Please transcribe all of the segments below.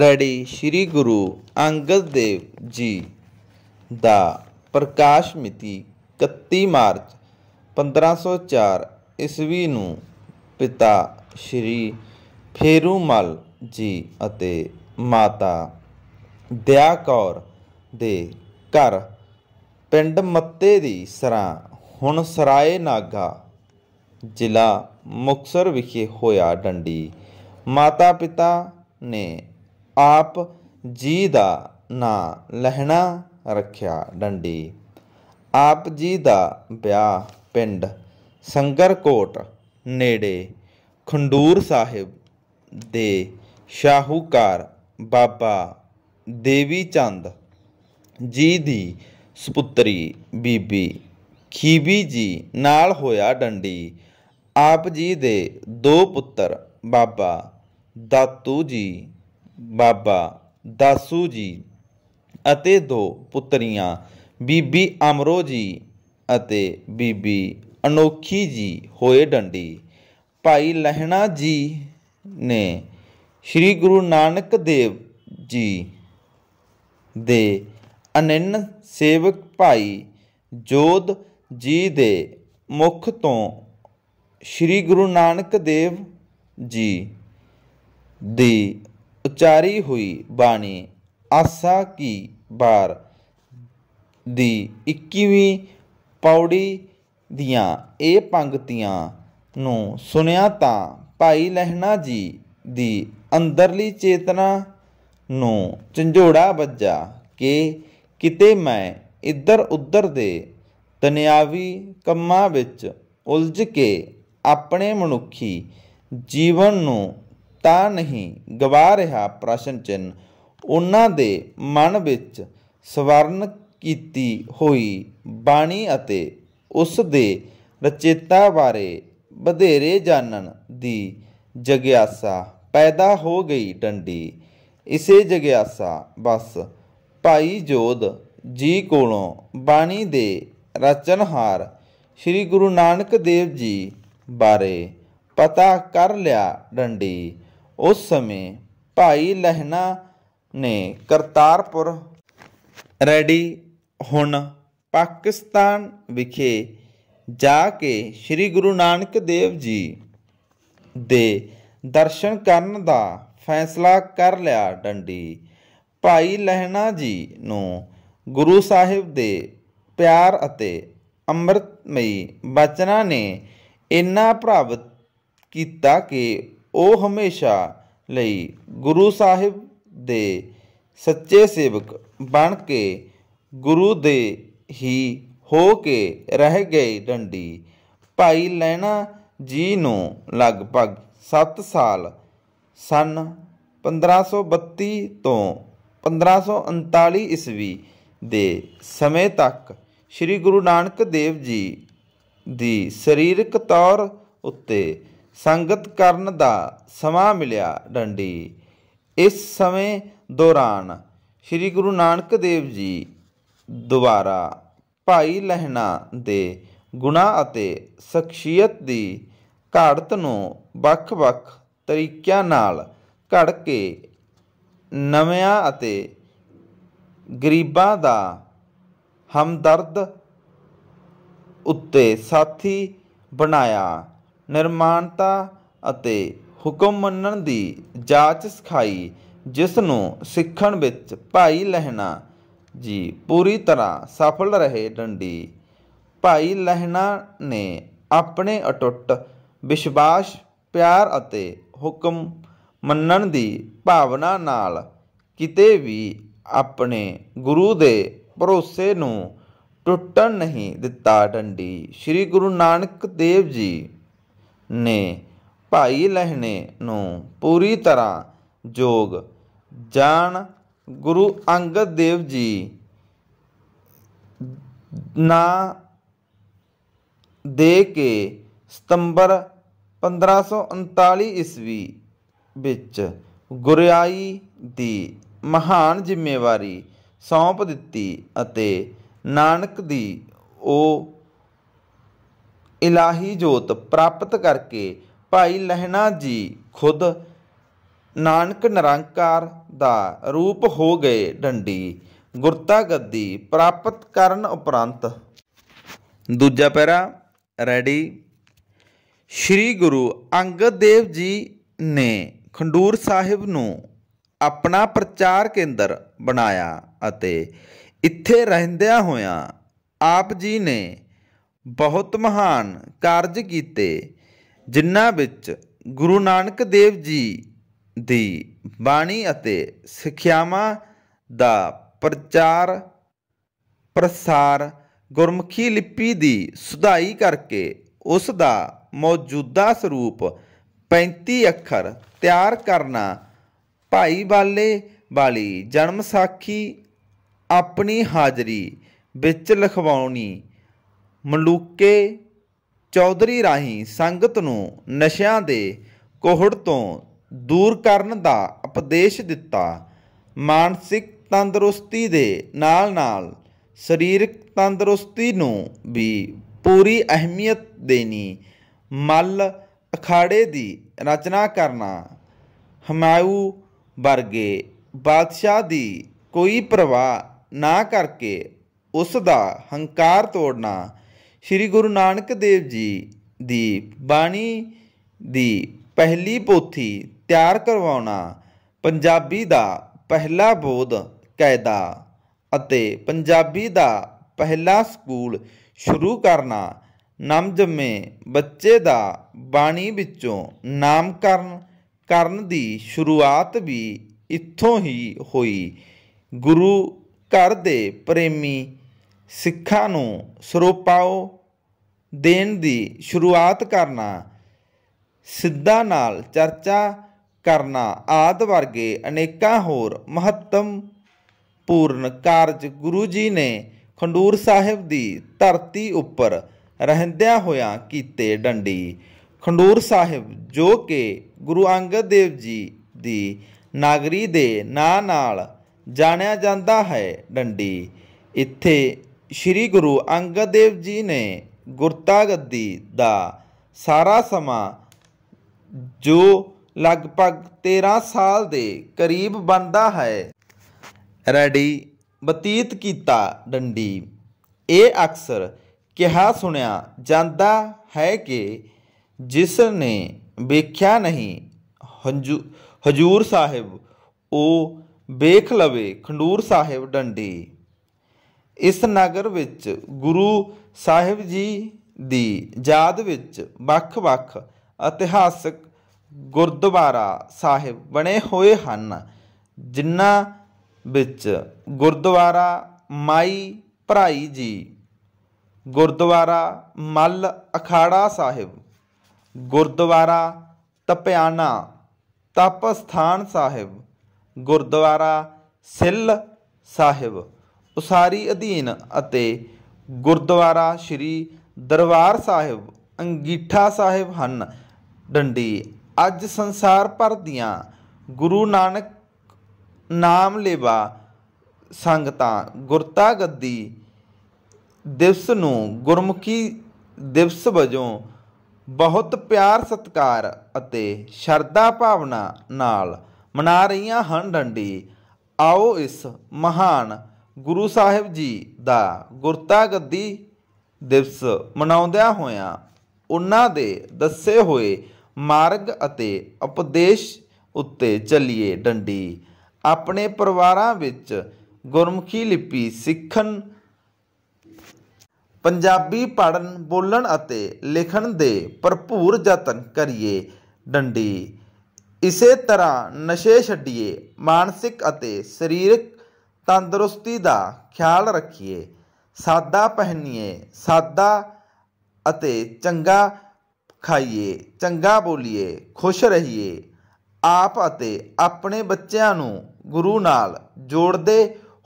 ਰੜੀ ਸ੍ਰੀ ਗੁਰੂ ਅੰਗਦ ਦੇਵ ਜੀ ਦਾ ਪ੍ਰਕਾਸ਼ ਮਿਤੀ 31 ਮਾਰਚ 1504 ਈਸਵੀ ਨੂੰ ਪਿਤਾ ਸ੍ਰੀ ਫੇਰੂਮਲ ਜੀ ਅਤੇ ਮਾਤਾ ਦਇਆ ਕੌਰ ਦੇ ਘਰ ਪਿੰਡ ਮੱਤੇ ਦੀ ਸਰਾਂ ਹੁਣ ਸਰਾਏ ਨਾਗਾ ਜ਼ਿਲ੍ਹਾ ਮੁਕਸਰ ਵਿਖੇ ਹੋਇਆ ਡੰਡੀ ਮਾਤਾ ਪਿਤਾ ਨੇ ਆਪ ਜੀ ਦਾ ਨਾਂ ਲਹਿਣਾ ਰੱਖਿਆ ਡੰਡੀ ਆਪ ਜੀ ਦਾ ਵਿਆਹ ਪਿੰਡ ਸੰਗਰਕੋਟ ਨੇੜੇ ਖੰਡੂਰ ਸਾਹਿਬ ਦੇ ਸ਼ਾਹੂਕਾਰ ਬਾਬਾ ਦੇਵੀ ਚੰਦ ਜੀ ਦੀ ਸੁਪੁੱਤਰੀ ਬੀਬੀ ਖੀਬੀ ਜੀ ਨਾਲ ਹੋਇਆ ਡੰਡੀ ਆਪ ਜੀ ਦੇ ਦੋ ਪੁੱਤਰ ਬਾਬਾ ਦਾਤੂ ਜੀ ਬਾਬਾ ਦਾਸੂ ਜੀ ਅਤੇ ਦੋ ਪੁੱਤਰੀਆਂ ਬੀਬੀ ਅਮਰੋ ਜੀ ਅਤੇ ਬੀਬੀ ਅਨੋਖੀ ਜੀ ਹੋਏ ਡੰਡੀ ਭਾਈ ਲਹਿਣਾ ਜੀ ਨੇ ਸ੍ਰੀ ਗੁਰੂ ਨਾਨਕ ਦੇਵ ਜੀ ਦੇ ਅਨੰਨ ਸੇਵਕ ਭਾਈ ਜੋਧ ਜੀ ਦੇ ਮੁਖ ਤੋਂ ਸ੍ਰੀ ਗੁਰੂ ਨਾਨਕ ਦੇਵ ਜੀ ਦੀ ਉਚਾਰੀ ਹੋਈ ਬਾਣੀ ਆਸਾ ਕੀ ਬਾਰ ਦੀ 21ਵੀਂ ਪੌੜੀ ਦੀਆਂ ਇਹ ਪੰਕਤੀਆਂ ਨੂੰ ਸੁਣਿਆ ਤਾਂ ਭਾਈ ਲਹਿਣਾ ਜੀ ਦੀ ਅੰਦਰਲੀ ਚੇਤਨਾ ਨੂੰ ਝੰਜੋੜਾ ਵੱਜਾ ਕਿ ਕਿਤੇ ਮੈਂ ਇੱਧਰ ਉੱਧਰ ਦੇ ਤਨਿਆਵੀ ਕੰਮਾਂ ਵਿੱਚ ਉਲਝ ਕੇ ਆਪਣੇ ਮਨੁੱਖੀ ਜੀਵਨ ਨੂੰ ਤਾਂ ਨਹੀਂ ਗਵਾ ਰਿਹਾ ਪ੍ਰਸ਼ਨ ਚਿੰਨ ਉਹਨਾਂ ਦੇ ਮਨ ਵਿੱਚ ਸਵਰਨ ਕੀਤੀ ਹੋਈ ਬਾਣੀ ਅਤੇ ਉਸ ਦੇ ਰਚੇਤਾ ਬਾਰੇ ਵਧੇਰੇ ਜਾਣਨ ਦੀ ਜਗਿਆਸਾ ਪੈਦਾ ਹੋ ਗਈ ਡੰਡੀ ਇਸੇ ਜਗਿਆਸਾ ਬਸ ਭਾਈ ਜੋਧ ਜੀ ਕੋਲੋਂ ਬਾਣੀ ਦੇ ਰਚਨਹਾਰ ਸ੍ਰੀ ਗੁਰੂ ਨਾਨਕ ਦੇਵ ਜੀ ਬਾਰੇ ਪਤਾ ਕਰ ਲਿਆ ਡੰਡੀ ਉਸ ਸਮੇਂ ਭਾਈ ਲਹਿਣਾ ਨੇ ਕਰਤਾਰਪੁਰ ਰੈਡੀ ਹੁਣ ਪਾਕਿਸਤਾਨ ਵਿਖੇ ਜਾ ਕੇ ਸ੍ਰੀ ਗੁਰੂ ਨਾਨਕ ਦੇਵ ਜੀ ਦੇ ਦਰਸ਼ਨ ਕਰਨ ਦਾ ਫੈਸਲਾ ਕਰ ਲਿਆ ਡੰਡੀ ਭਾਈ ਲਹਿਣਾ ਜੀ ਨੂੰ ਗੁਰੂ ਸਾਹਿਬ ਦੇ ਪਿਆਰ ਅਤੇ ਅੰਮ੍ਰਿਤਮਈ ਬਚਨਾਂ ਨੇ ਇੰਨਾ ਪ੍ਰਭਾਵਿਤ ਕੀਤਾ ਕਿ ਉਹ ਹਮੇਸ਼ਾ ਲਈ ਗੁਰੂ ਸਾਹਿਬ ਦੇ ਸੱਚੇ ਸੇਵਕ ਬਣ ਕੇ ਗੁਰੂ ਦੇ ਹੀ ਹੋ ਕੇ ਰਹਿ ਗਏ ਡੰਡੀ ਭਾਈ ਲੈਣਾ ਜੀ ਨੂੰ ਲਗਭਗ 7 ਸਾਲ ਸਨ 1532 ਤੋਂ 1539 ਈਸਵੀ ਦੇ ਸਮੇਂ ਤੱਕ ਸ੍ਰੀ ਗੁਰੂ ਨਾਨਕ ਦੇਵ ਜੀ ਦੀ ਸਰੀਰਕ ਤੌਰ ਉੱਤੇ ਸੰਗਤ ਕਰਨ ਦਾ ਸਮਾਂ ਮਿਲਿਆ ਡੰਡੀ ਇਸ ਸਮੇਂ ਦੌਰਾਨ ਸ੍ਰੀ ਗੁਰੂ ਨਾਨਕ ਦੇਵ ਜੀ ਦੁਆਰਾ ਭਾਈ ਲਹਿਣਾ ਦੇ ਗੁਣਾ ਅਤੇ ਸ਼ਖਸੀਅਤ ਦੀ ਘੜਤ ਨੂੰ ਵੱਖ-ਵੱਖ ਤਰੀਕਿਆਂ ਨਾਲ ਘੜ ਕੇ ਨਵਿਆਂ ਅਤੇ ਗਰੀਬਾਂ ਦਾ ਹਮਦਰਦ ਉੱਤੇ ਸਾਥੀ ਬਣਾਇਆ ਨਿਰਮਾਣਤਾ ਅਤੇ ਹੁਕਮ ਮੰਨਣ ਦੀ ਜਾਚ ਸਿਖਾਈ ਜਿਸ ਨੂੰ ਸਿੱਖਣ ਵਿੱਚ ਭਾਈ ਲਹਿਣਾ ਜੀ ਪੂਰੀ ਤਰ੍ਹਾਂ ਸਫਲ ਰਹੇ ਡੰਡੀ ਭਾਈ ਲਹਿਣਾ ਨੇ ਆਪਣੇ ਅਟੁੱਟ ਵਿਸ਼ਵਾਸ ਪਿਆਰ ਅਤੇ ਹੁਕਮ ਮੰਨਣ ਦੀ ਭਾਵਨਾ ਨਾਲ ਕਿਤੇ ਵੀ ਆਪਣੇ ਗੁਰੂ ਦੇ ਭਰੋਸੇ ਨੂੰ ਟੁੱਟਣ ਨਹੀਂ ਦਿੱਤਾ ਡੰਡੀ ਸ੍ਰੀ ਗੁਰੂ ਨਾਨਕ ਦੇਵ ਜੀ ਨੇ ਭਾਈ ਲਹਿਣੇ ਨੂੰ ਪੂਰੀ ਤਰ੍ਹਾਂ ਜੋਗ ਜਾਣ ਗੁਰੂ ਅੰਗਦ ਦੇਵ ਜੀ ਨਾ ਦੇ ਕੇ ਸਤੰਬਰ 1539 ਈਸਵੀ ਵਿੱਚ ਗੁਰਿਆਈ ਦੀ ਮਹਾਨ ਜ਼ਿੰਮੇਵਾਰੀ ਸੌਂਪ ਦਿੱਤੀ ਅਤੇ ਨਾਨਕ ਦੀ ਉਹ ਇਲਾਹੀ ਜੋਤ ਪ੍ਰਾਪਤ ਕਰਕੇ ਭਾਈ ਲਹਿਣਾ ਜੀ ਖੁਦ ਨਾਨਕ ਨਿਰੰਕਾਰ ਦਾ ਰੂਪ ਹੋ ਗਏ ਡੰਡੀ ਗੁਰਤਾ ਗੱਦੀ ਪ੍ਰਾਪਤ ਕਰਨ ਉਪਰੰਤ ਦੂਜਾ ਪੈਰਾ ਰੈਡੀ ਸ੍ਰੀ ਗੁਰੂ ਅੰਗਦ ਦੇਵ ਜੀ ਨੇ ਖੰਡੂਰ ਸਾਹਿਬ ਨੂੰ ਆਪਣਾ ਪ੍ਰਚਾਰ ਕੇਂਦਰ ਬਣਾਇਆ ਅਤੇ ਇੱਥੇ ਰਹਿੰਦਿਆਂ ਹੋਇਆਂ ਆਪ ਜੀ ਨੇ ਬਹੁਤ ਮਹਾਨ ਕਾਰਜ ਕੀਤੇ ਜਿਨ੍ਹਾਂ ਵਿੱਚ ਗੁਰੂ ਨਾਨਕ ਦੇਵ ਜੀ ਦੀ ਬਾਣੀ ਅਤੇ ਸਿੱਖਿਆਵਾਂ ਦਾ ਪ੍ਰਚਾਰ ਪ੍ਰਸਾਰ ਗੁਰਮੁਖੀ ਲਿਪੀ ਦੀ ਸੁਧਾਈ ਕਰਕੇ ਉਸ ਦਾ ਮੌਜੂਦਾ ਸਰੂਪ 35 ਅੱਖਰ ਤਿਆਰ ਕਰਨਾ ਭਾਈ ਬਾਲੇ ਵਾਲੀ ਜਨਮ ਸਾਖੀ ਆਪਣੀ ਹਾਜ਼ਰੀ ਵਿੱਚ ਲਿਖਵਾਉਣੀ ਮਲੂਕੇ ਚੌਧਰੀ ਰਾਹੀਂ ਸੰਗਤ ਨੂੰ ਨਸ਼ਿਆਂ ਦੇ ਕੋਹੜ ਤੋਂ ਦੂਰ ਕਰਨ ਦਾ ਉਪਦੇਸ਼ ਦਿੱਤਾ ਮਾਨਸਿਕ ਤੰਦਰੁਸਤੀ ਦੇ ਨਾਲ-ਨਾਲ ਸਰੀਰਕ ਤੰਦਰੁਸਤੀ ਨੂੰ ਵੀ ਪੂਰੀ ਅਹਿਮੀਅਤ ਦੇਣੀ ਮਲ ਅਖਾੜੇ ਦੀ ਰਚਨਾ ਕਰਨਾ ਹਮਾਯੂ ਵਰਗੇ ਬਾਦਸ਼ਾਹ ਦੀ ਕੋਈ ਪਰਵਾਹ ਨਾ ਕਰਕੇ ਉਸ ਦਾ ਹੰਕਾਰ ਤੋੜਨਾ ਸ੍ਰੀ ਗੁਰੂ ਨਾਨਕ ਦੇਵ ਜੀ ਦੀ ਬਾਣੀ ਦੀ ਪਹਿਲੀ ਪੋਥੀ ਤਿਆਰ ਕਰਵਾਉਣਾ ਪੰਜਾਬੀ ਦਾ ਪਹਿਲਾ ਬੋਧ ਕਾਇਦਾ ਅਤੇ ਪੰਜਾਬੀ ਦਾ ਪਹਿਲਾ ਸਕੂਲ ਸ਼ੁਰੂ ਕਰਨਾ ਨਮਜਮੇ ਬੱਚੇ ਦਾ ਬਾਣੀ ਵਿੱਚੋਂ ਨਾਮਕਰਨ ਕਰਨ ਦੀ ਸ਼ੁਰੂਆਤ ਵੀ ਇੱਥੋਂ ਹੀ ਹੋਈ ਗੁਰੂ ਘਰ ਦੇ ਪ੍ਰੇਮੀ ਸਿੱਖਾਂ ਨੂੰ ਸਰੋਪਾਓ ਦੇਣ ਦੀ ਸ਼ੁਰੂਆਤ ਕਰਨਾ ਸਿੱਧਾ ਨਾਲ ਚਰਚਾ ਕਰਨਾ ਆਦ ਵਰਗੇ ਅਨੇਕਾਂ ਹੋਰ ਮਹੱਤਵਪੂਰਨ ਕਾਰਜ ਗੁਰੂ ਜੀ ਨੇ ਖੰਡੂਰ ਸਾਹਿਬ ਦੀ ਧਰਤੀ ਉੱਪਰ ਰਹਿੰਦਿਆਂ ਹੋਇਆਂ ਕੀਤੇ ਡੰਡੀ ਖੰਡੂਰ ਸਾਹਿਬ ਜੋ ਕਿ ਗੁਰੂ ਅੰਗਦ ਦੇਵ ਜੀ ਦੀ ਨਾਗਰੀ ਦੇ ਨਾਂ ਨਾਲ ਜਾਣਿਆ ਜਾਂਦਾ ਹੈ ਡੰਡੀ ਇੱਥੇ ਸ੍ਰੀ ਗੁਰੂ ਅੰਗਦ ਦੇਵ ਜੀ ਨੇ ਗੁਰਤਾ ਗੱਦੀ ਦਾ ਸਾਰਾ ਸਮਾਂ ਜੋ ਲਗਭਗ 13 ਸਾਲ ਦੇ ਕਰੀਬ ਬੰਦਾ ਹੈ ਰੈਡੀ ਬਤੀਤ ਕੀਤਾ ਡੰਡੀ ਇਹ ਅਕਸਰ ਕਿਹਾ ਸੁਣਿਆ ਜਾਂਦਾ ਹੈ ਕਿ ਜਿਸ ਨੇ ਵੇਖਿਆ ਨਹੀਂ ਹਜੂਰ ਸਾਹਿਬ ਉਹ ਵੇਖ ਲਵੇ ਖੰਡੂਰ ਸਾਹਿਬ ਡੰਡੀ ਇਸ ਨਗਰ ਵਿੱਚ ਗੁਰੂ ਸਾਹਿਬ ਜੀ ਦੀ ਯਾਦ ਵਿੱਚ ਵੱਖ-ਵੱਖ ਇਤਿਹਾਸਕ ਗੁਰਦੁਆਰਾ ਸਾਹਿਬ ਬਣੇ ਹੋਏ ਹਨ ਜਿਨ੍ਹਾਂ ਵਿੱਚ ਗੁਰਦੁਆਰਾ ਮਾਈ ਭਰਾਈ ਜੀ ਗੁਰਦੁਆਰਾ ਮੱਲ ਅਖਾੜਾ ਸਾਹਿਬ ਗੁਰਦੁਆਰਾ ਤਪਿਆਨਾ ਤਪ ਸਥਾਨ ਸਾਹਿਬ ਗੁਰਦੁਆਰਾ ਸਿੱਲ ਸਾਹਿਬ ਉਸਾਰੀ ਅਧੀਨ ਅਤੇ ਗੁਰਦੁਆਰਾ ਸ੍ਰੀ ਦਰਬਾਰ ਸਾਹਿਬ ਅੰਗੀਠਾ ਸਾਹਿਬ ਹਨ ਡੰਡੀ ਅੱਜ ਸੰਸਾਰ ਭਰ ਦੀਆਂ ਗੁਰੂ ਨਾਨਕ ਨਾਮ ਲੇਵਾ ਸੰਗਤਾਂ ਗੁਰਤਾ ਗੱਦੀ ਦਿਵਸ ਨੂੰ ਗੁਰਮੁਖੀ ਦਿਵਸ ਵਜੋਂ ਬਹੁਤ ਪਿਆਰ ਸਤਕਾਰ ਅਤੇ ਸ਼ਰਧਾ ਭਾਵਨਾ ਨਾਲ ਮਨਾ ਰਹੀਆਂ ਹਨ ਡੰਡੀ ਆਓ ਇਸ ਮਹਾਨ ਗੁਰੂ ਸਾਹਿਬ ਜੀ ਦਾ ਗੁਰਤਾ ਗੱਦੀ ਦਿਵਸ ਮਨਾਉਂਦਿਆਂ ਹੋਇਆ ਉਹਨਾਂ ਦੇ ਦੱਸੇ ਹੋਏ ਮਾਰਗ ਅਤੇ ਉਪਦੇਸ਼ ਉੱਤੇ ਚੱਲੀਏ ਡੰਡੀ ਆਪਣੇ ਪਰਿਵਾਰਾਂ ਵਿੱਚ ਗੁਰਮੁਖੀ ਲਿਪੀ ਸਿੱਖਣ ਪੰਜਾਬੀ ਪੜਨ ਬੋਲਣ ਅਤੇ ਲਿਖਣ ਦੇ ਭਰਪੂਰ ਯਤਨ ਕਰੀਏ ਡੰਡੀ ਇਸੇ ਤਰ੍ਹਾਂ ਨਸ਼ੇ ਛੱਡੀਏ ਮਾਨਸਿਕ ਅਤੇ ਸਰੀਰਕ ਤੰਦਰੁਸਤੀ ਦਾ ਖਿਆਲ ਰੱਖੀਏ ਸਾਦਾ ਪਹਿਨੀਏ ਸਾਦਾ ਅਤੇ ਚੰਗਾ ਖਾਈਏ ਚੰਗਾ ਬੋਲੀਏ ਖੁਸ਼ ਰਹੀਏ ਆਪ ਅਤੇ ਆਪਣੇ ਬੱਚਿਆਂ ਨੂੰ ਗੁਰੂ ਨਾਲ ਜੋੜਦੇ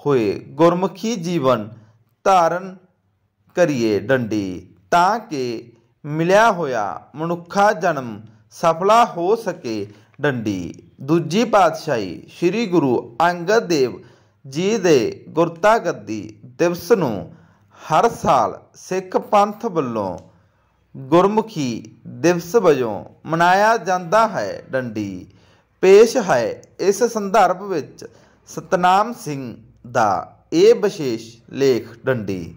ਹੋਏ ਗੁਰਮੁਖੀ ਜੀਵਨ ਧਾਰਨ ਕਰੀਏ ਡੰਡੀ ਤਾਂ ਕਿ ਮਿਲਿਆ ਹੋਇਆ ਮਨੁੱਖਾ ਜਨਮ ਸਫਲਾ ਹੋ ਸਕੇ ਡੰਡੀ ਦੂਜੀ ਪਾਤਸ਼ਾਹੀ ਸ੍ਰੀ ਗੁਰੂ ਅੰਗਦ ਦੇਵ ਜੀ ਦੇ ਗੁਰਤਾ ਗੱਦੀ ਦਿਵਸ ਨੂੰ ਹਰ ਸਾਲ ਸਿੱਖ ਪੰਥ ਵੱਲੋਂ ਗੁਰਮੁਖੀ ਦਿਵਸ ਵਜੋਂ ਮਨਾਇਆ ਜਾਂਦਾ ਹੈ ਡੰਡੀ ਪੇਸ਼ ਹੈ ਇਸ ਸੰਦਰਭ ਵਿੱਚ ਸਤਨਾਮ ਸਿੰਘ ਦਾ ਇਹ ਵਿਸ਼ੇਸ਼ ਲੇਖ ਡੰਡੀ